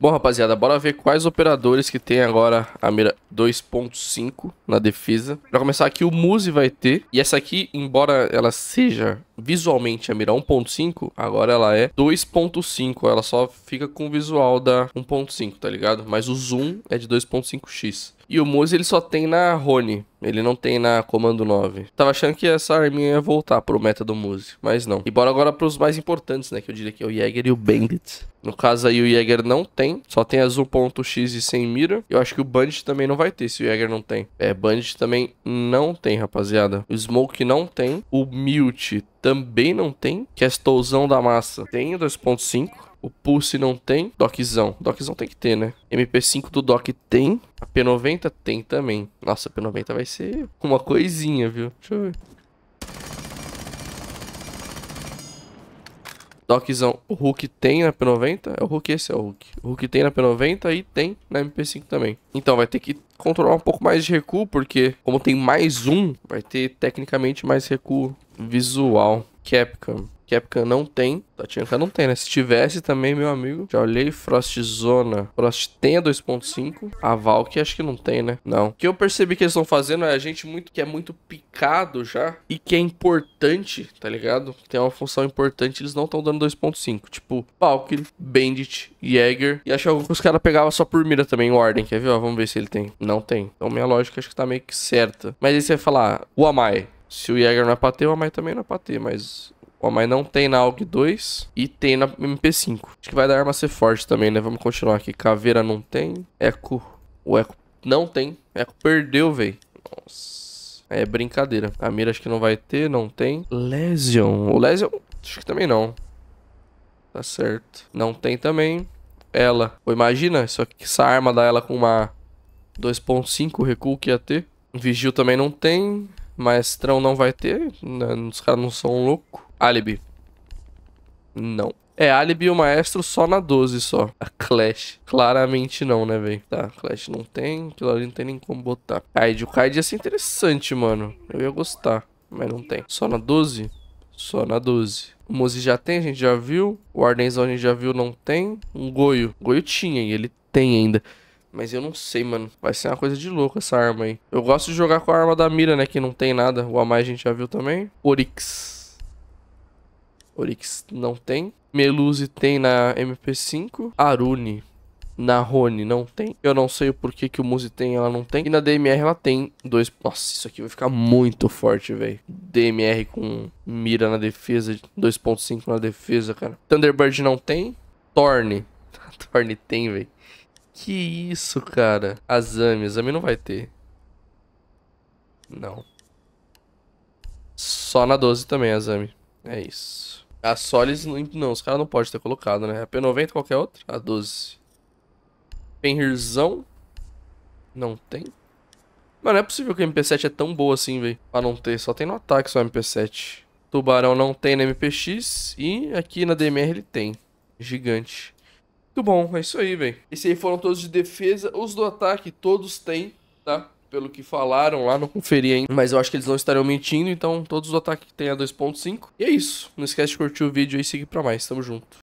Bom, rapaziada, bora ver quais operadores que tem agora a mira 2.5 na defesa. Pra começar aqui, o Muse vai ter. E essa aqui, embora ela seja visualmente a mira 1.5, agora ela é 2.5. Ela só fica com o visual da 1.5, tá ligado? Mas o zoom é de 2.5x. E o Muse ele só tem na Rony, ele não tem na Comando 9. Tava achando que essa arminha ia voltar pro meta do Muse, mas não. E bora agora pros mais importantes, né, que eu diria que é o Jäger e o Bandit. No caso aí o Jäger não tem, só tem as 1.x e sem mira. Eu acho que o Bandit também não vai ter se o Jäger não tem. É, Bandit também não tem, rapaziada. O Smoke não tem, o Mute também não tem. Castolzão da massa tem 2.5. O Pulse não tem. Doczão. Doczão tem que ter, né? MP5 do Doc tem. A P90 tem também. Nossa, a P90 vai ser uma coisinha, viu? Deixa eu ver. Doczão, o Hulk tem na P90? É o Hulk, esse é o Hulk. O Hulk tem na P90 e tem na MP5 também. Então vai ter que controlar um pouco mais de recuo, porque como tem mais um, vai ter tecnicamente mais recuo visual. Capcom. Capcom não tem. Tatianka não tem, né? Se tivesse também, meu amigo. Já olhei Zona. Frost tem a 2.5. A Valkyrie acho que não tem, né? Não. O que eu percebi que eles estão fazendo é a gente muito que é muito picado já e que é importante, tá ligado? Tem uma função importante, eles não estão dando 2.5. Tipo, Valkyrie, Bandit, Jäger. E acho que os caras pegavam só por mira também, Ordem. Quer ver? Ó, vamos ver se ele tem. Não tem. Então minha lógica acho que tá meio que certa. Mas aí você vai falar, o Amai. Se o Jäger não é pra ter, o Amai também não é pra ter, mas Ó, mas não tem na AUG 2 e tem na MP5. Acho que vai dar arma ser forte também, né? Vamos continuar aqui. Caveira não tem. Eco. O Eco não tem. Eco perdeu, velho. Nossa. É brincadeira. A mira acho que não vai ter, não tem. Lesion. O Lesion acho que também não. Tá certo. Não tem também. Ela. imagina só que essa arma dá ela com uma 2.5 recuo que ia ter. Vigil também não tem. Maestrão não vai ter. Né, os caras não são loucos. Alibi. Não. É, Alibi e o Maestro só na 12 só. A Clash. Claramente não, né, velho? Tá, Clash não tem. Aquilo ali não tem nem como botar. Kaid. O Kaid ia ser interessante, mano. Eu ia gostar. Mas não tem. Só na 12? Só na 12. O Mozi já tem, a gente já viu. O Ardenzão a gente já viu, não tem. Um Goio. Goio tinha e ele tem ainda. Mas eu não sei, mano. Vai ser uma coisa de louco essa arma aí. Eu gosto de jogar com a arma da mira, né? Que não tem nada. O Amai a gente já viu também. Orix. Orix não tem. Meluzi tem na MP5. Arune na Rony não tem. Eu não sei o porquê que o Muzi tem e ela não tem. E na DMR ela tem dois... Nossa, isso aqui vai ficar muito forte, velho. DMR com mira na defesa, 2.5 na defesa, cara. Thunderbird não tem. Torne. Torne tem, velho. Que isso, cara. Azami. Azami não vai ter. Não. Só na 12 também, Azami. É isso. A Solis, não, os caras não podem ter colocado, né? A P90, qualquer outra? A 12. Fenrirzão. Não tem. Mano, não é possível que a MP7 é tão boa assim, velho. Pra não ter, só tem no ataque só MP7. Tubarão não tem na MPX e aqui na DMR ele tem. Gigante. Muito bom, é isso aí, velho. Esses aí foram todos de defesa. Os do ataque todos têm, tá? pelo que falaram lá, não conferi ainda, mas eu acho que eles não estariam mentindo, então todos os ataques têm a 2.5. E é isso, não esquece de curtir o vídeo e seguir pra mais, tamo junto.